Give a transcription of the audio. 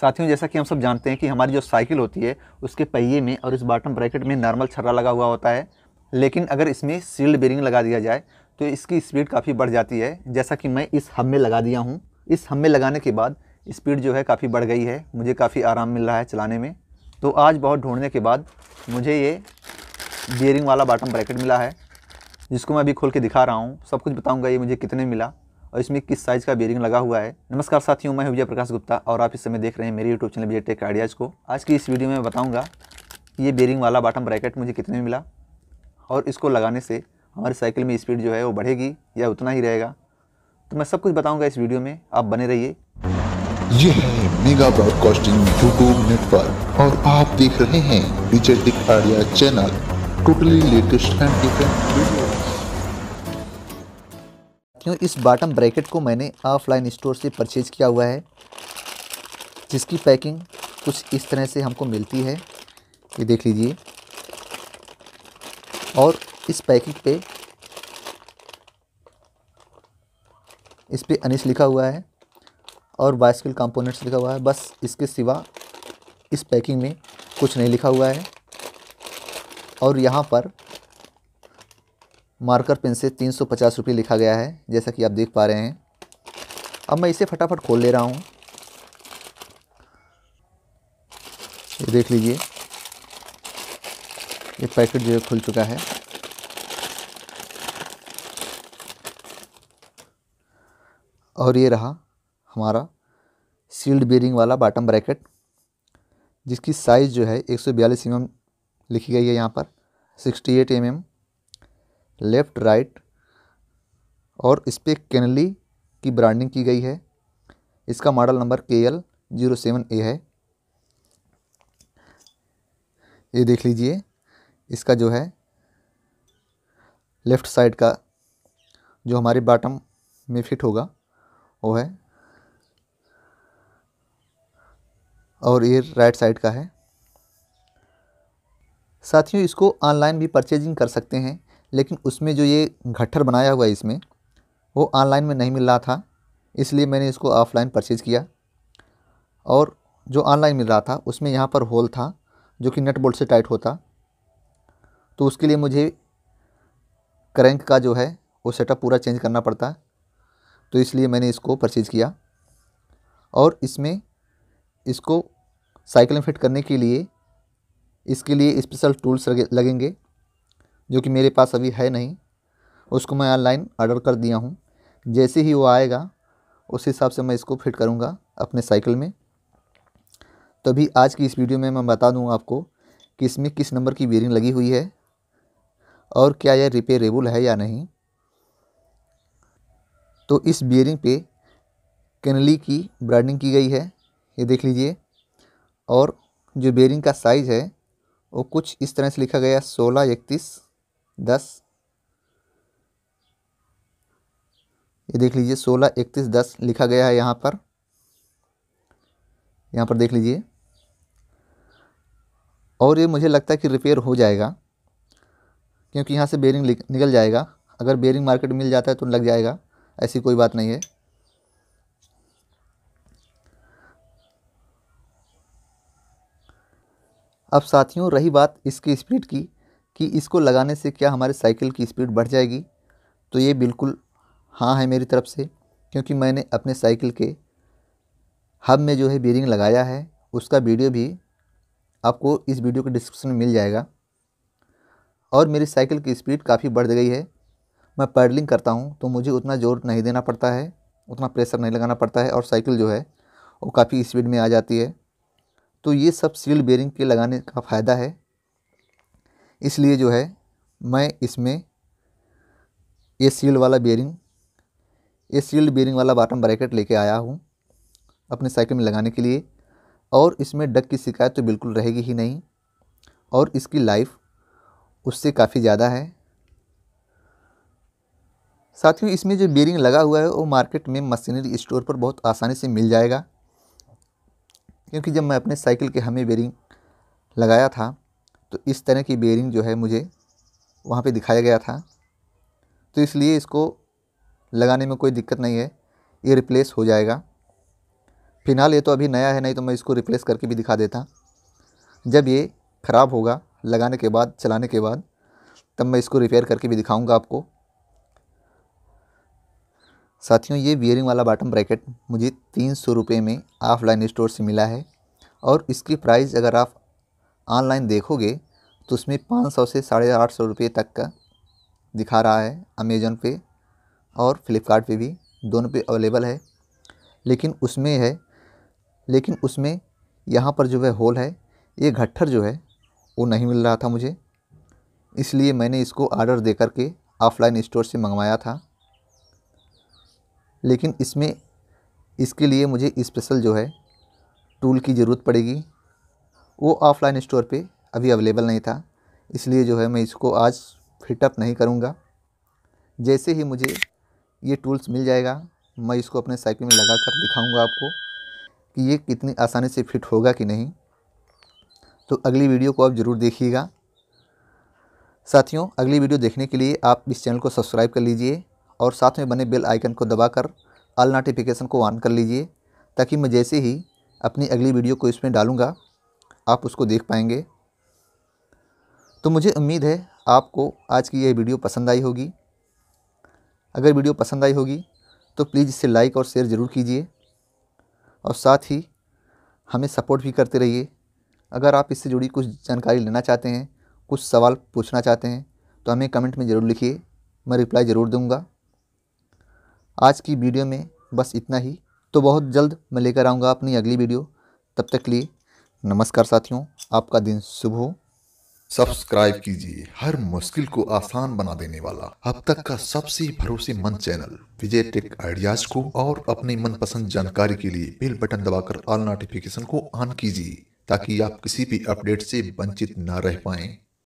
साथियों जैसा कि हम सब जानते हैं कि हमारी जो साइकिल होती है उसके पहिए में और इस बॉटम ब्रैकेट में नॉर्मल छर्रा लगा हुआ होता है लेकिन अगर इसमें सील्ड बेरिंग लगा दिया जाए तो इसकी स्पीड काफ़ी बढ़ जाती है जैसा कि मैं इस हम में लगा दिया हूँ इस हम में लगाने के बाद स्पीड जो है काफ़ी बढ़ गई है मुझे काफ़ी आराम मिल रहा है चलाने में तो आज बहुत ढूंढने के बाद मुझे ये बियरिंग वाला बॉटम ब्रैकेट मिला है जिसको मैं अभी खोल के दिखा रहा हूँ सब कुछ बताऊँगा ये मुझे कितने मिला और इसमें किस साइज़ का बेरिंग लगा हुआ है नमस्कार साथियों मैं विजय प्रकाश गुप्ता और आप इस समय देख रहे हैं मेरे YouTube channel Vijay tech ideas को आज की इस वीडियो में बताऊँगा ये बेरिंग वाला बॉटम ब्रैकेट मुझे कितने में मिला और इसको लगाने से हमारी साइकिल में स्पीड जो है वो बढ़ेगी या उतना ही रहेगा तो मैं सब कुछ बताऊँगा इस वीडियो में आप बने रहिए ये है मेगा ब्रॉडकास्टिंग यूट्यूब नेटवर्क और आप देख रहे हैं Vijay tech idea channel totally latest and different video साथियों इस बॉटम ब्रैकेट को मैंने ऑफलाइन स्टोर से परचेज़ किया हुआ है जिसकी पैकिंग कुछ इस तरह से हमको मिलती है ये देख लीजिए और इस पैकिंग पे इस पर अनिश लिखा हुआ है और बाइसकिल कंपोनेंट्स लिखा हुआ है बस इसके सिवा इस पैकिंग में कुछ नहीं लिखा हुआ है और यहाँ पर मार्कर पेन से तीन सौ पचास रुपये लिखा गया है जैसा कि आप देख पा रहे हैं अब मैं इसे फटाफट खोल ले रहा हूँ ये देख लीजिए ये पैकेट जो है खुल चुका है और ये रहा हमारा सील्ड बेरिंग वाला बॉटम ब्रैकेट जिसकी साइज़ जो है एक सौ बयालीस एम लिखी गई है यहाँ पर sixty eight M M left right और इस पर कैनली की ब्रांडिंग की गई है इसका model number K L zero seven A है ये देख लीजिए इसका जो है लेफ़्ट साइड का जो हमारे बॉटम में फिट होगा वो है और ये राइट साइड का है साथियों इसको ऑनलाइन भी परचेजिंग कर सकते हैं लेकिन उसमें जो ये घट्ठर बनाया हुआ है इसमें वो ऑनलाइन में नहीं मिल रहा था इसलिए मैंने इसको ऑफ़लाइन परचेज़ किया और जो ऑनलाइन मिल रहा था उसमें यहाँ पर होल था जो कि नट बोल्ट से टाइट होता तो उसके लिए मुझे क्रैंक का जो है वो सेटअप पूरा चेंज करना पड़ता तो इसलिए मैंने इसको परचेज़ किया और इसमें इसको साइकिल में फिट करने के लिए इसके लिए स्पेशल टूल्स लगेंगे जो कि मेरे पास अभी है नहीं उसको मैं ऑनलाइन ऑर्डर कर दिया हूँ जैसे ही वो आएगा उस हिसाब से मैं इसको फिट करूँगा अपने साइकिल में तो अभी आज की इस वीडियो में मैं बता दूँ आपको कि इसमें किस नंबर की बेरिंग लगी हुई है और क्या यह रिपेयरेबल है या नहीं तो इस बियरिंग पे कैनली की ब्रांडिंग की गई है ये देख लीजिए और जो बियरिंग का साइज़ है वो कुछ इस तरह से लिखा गया सोलह इकतीस दस ये देख लीजिए सोलह इकतीस दस लिखा गया है यहाँ पर यहाँ पर देख लीजिए और ये मुझे लगता है कि रिपेयर हो जाएगा क्योंकि यहाँ से बेरिंग निकल जाएगा अगर बेरिंग मार्केट मिल जाता है तो लग जाएगा ऐसी कोई बात नहीं है अब साथियों रही बात इसकी स्पीड की कि इसको लगाने से क्या हमारे साइकिल की स्पीड बढ़ जाएगी तो ये बिल्कुल हाँ है मेरी तरफ से क्योंकि मैंने अपने साइकिल के हब में जो है बियरिंग लगाया है उसका वीडियो भी आपको इस वीडियो के डिस्क्रिप्शन में मिल जाएगा और मेरी साइकिल की स्पीड काफ़ी बढ़ गई है मैं पैडलिंग करता हूँ तो मुझे उतना जोर नहीं देना पड़ता है उतना प्रेशर नहीं लगाना पड़ता है और साइकिल जो है वो काफ़ी स्पीड में आ जाती है तो ये सब सील बेरिंग के लगाने का फ़ायदा है इसलिए जो है मैं इसमें ये सील्ड वाला बेयरिंग ये सील्ड बेयरिंग वाला बॉटम ब्रैकेट लेके आया हूँ अपने साइकिल में लगाने के लिए और इसमें डक की शिकायत तो बिल्कुल रहेगी ही नहीं और इसकी लाइफ उससे काफ़ी ज़्यादा है साथियों इसमें जो बेयरिंग लगा हुआ है वो मार्केट में मशीनरी स्टोर पर बहुत आसानी से मिल जाएगा क्योंकि जब मैं अपने साइकिल के हमें बेयरिंग लगाया था तो इस तरह की बेयरिंग जो है मुझे वहाँ पे दिखाया गया था तो इसलिए इसको लगाने में कोई दिक्कत नहीं है ये रिप्लेस हो जाएगा फिलहाल ये तो अभी नया है नहीं तो मैं इसको रिप्लेस करके भी दिखा देता जब ये ख़राब होगा लगाने के बाद चलाने के बाद तब मैं इसको रिपेयर करके भी दिखाऊंगा आपको साथियों ये बियरिंग वाला बॉटम ब्रैकेट मुझे तीन सौ रुपये में ऑफलाइन स्टोर से मिला है और इसकी प्राइस अगर आप ऑनलाइन देखोगे तो उसमें पाँच सौ से साढ़े आठ सौ रुपये तक का दिखा रहा है अमेज़ोन पे और फ्लिपकार्ट भी दोनों पे अवेलेबल है लेकिन उसमें है लेकिन उसमें यहाँ पर जो है होल है ये घट्ठर जो है वो नहीं मिल रहा था मुझे इसलिए मैंने इसको आर्डर दे करके ऑफ़लाइन स्टोर से मंगवाया था लेकिन इसमें इसके लिए मुझे स्पेशल जो है टूल की ज़रूरत पड़ेगी वो ऑफ़लाइन स्टोर पे अभी अवेलेबल नहीं था इसलिए जो है मैं इसको आज फिटअप नहीं करूँगा जैसे ही मुझे ये टूल्स मिल जाएगा मैं इसको अपने साइकिल में लगा कर दिखाऊँगा आपको कि ये कितनी आसानी से फिट होगा कि नहीं तो अगली वीडियो को आप ज़रूर देखिएगा साथियों अगली वीडियो देखने के लिए आप इस चैनल को सब्सक्राइब कर लीजिए और साथ में बने बेल आइकन को दबाकर ऑल नोटिफिकेशन को ऑन कर लीजिए ताकि मैं जैसे ही अपनी अगली वीडियो को इसमें डालूँगा आप उसको देख पाएंगे तो मुझे उम्मीद है आपको आज की यह वीडियो पसंद आई होगी अगर वीडियो पसंद आई होगी तो प्लीज़ इसे लाइक और शेयर ज़रूर कीजिए और साथ ही हमें सपोर्ट भी करते रहिए अगर आप इससे जुड़ी कुछ जानकारी लेना चाहते हैं कुछ सवाल पूछना चाहते हैं तो हमें कमेंट में ज़रूर लिखिए मैं रिप्लाई ज़रूर दूंगा आज की वीडियो में बस इतना ही तो बहुत जल्द मैं लेकर आऊँगा अपनी अगली वीडियो तब तक लिए नमस्कार साथियों आपका दिन शुभ हो सब्सक्राइब कीजिए हर मुश्किल को आसान बना देने वाला अब तक का सबसे भरोसेमंद चैनल विजय टेक आइडियाज को और अपनी मनपसंद जानकारी के लिए बेल बटन दबाकर ऑल नोटिफिकेशन को ऑन कीजिए ताकि आप किसी भी अपडेट से वंचित ना रह पाएं